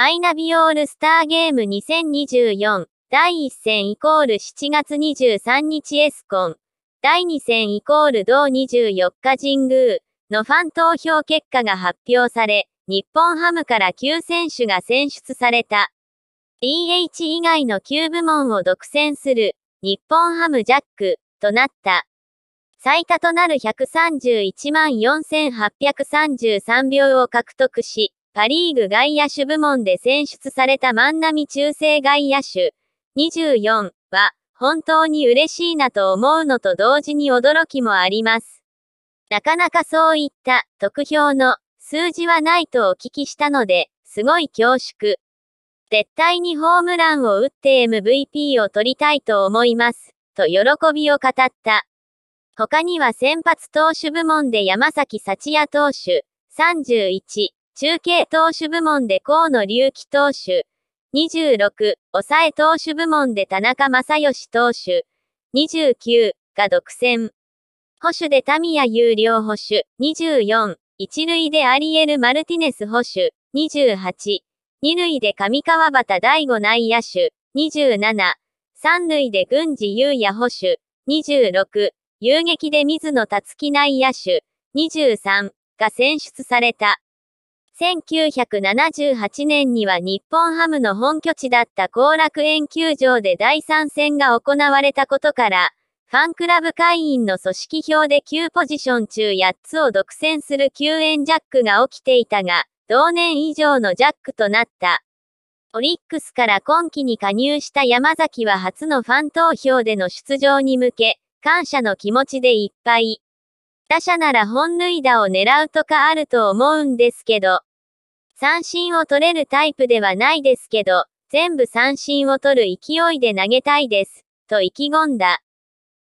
マイナビオールスターゲーム2024第1戦イコール7月23日エスコン第2戦イコール同24日神宮のファン投票結果が発表され日本ハムから9選手が選出された DH 以外の9部門を独占する日本ハムジャックとなった最多となる131万4833票を獲得しパリーグ外野手部門で選出された万波中正外野手24は、本当に嬉しいなと思うのと同時に驚きもあります。なかなかそういった得票の数字はないとお聞きしたので、すごい恐縮。絶対にホームランを打って MVP を取りたいと思います、と喜びを語った。他には先発投手部門で山崎幸也投手、31中継投手部門で河野隆起投手。26、抑え投手部門で田中正義投手。29、が独占。保守で田宮有良保守。24、一塁でアリエル・マルティネス保守。28、二塁で上川端大吾内野手。27、三塁で郡司優也保守。26、遊撃で水野達樹内野手。23、が選出された。1978年には日本ハムの本拠地だった後楽園球場で第3戦が行われたことから、ファンクラブ会員の組織票で9ポジション中8つを独占する救援ジャックが起きていたが、同年以上のジャックとなった。オリックスから今季に加入した山崎は初のファン投票での出場に向け、感謝の気持ちでいっぱい。打者なら本塁打を狙うとかあると思うんですけど、三振を取れるタイプではないですけど、全部三振を取る勢いで投げたいです、と意気込んだ。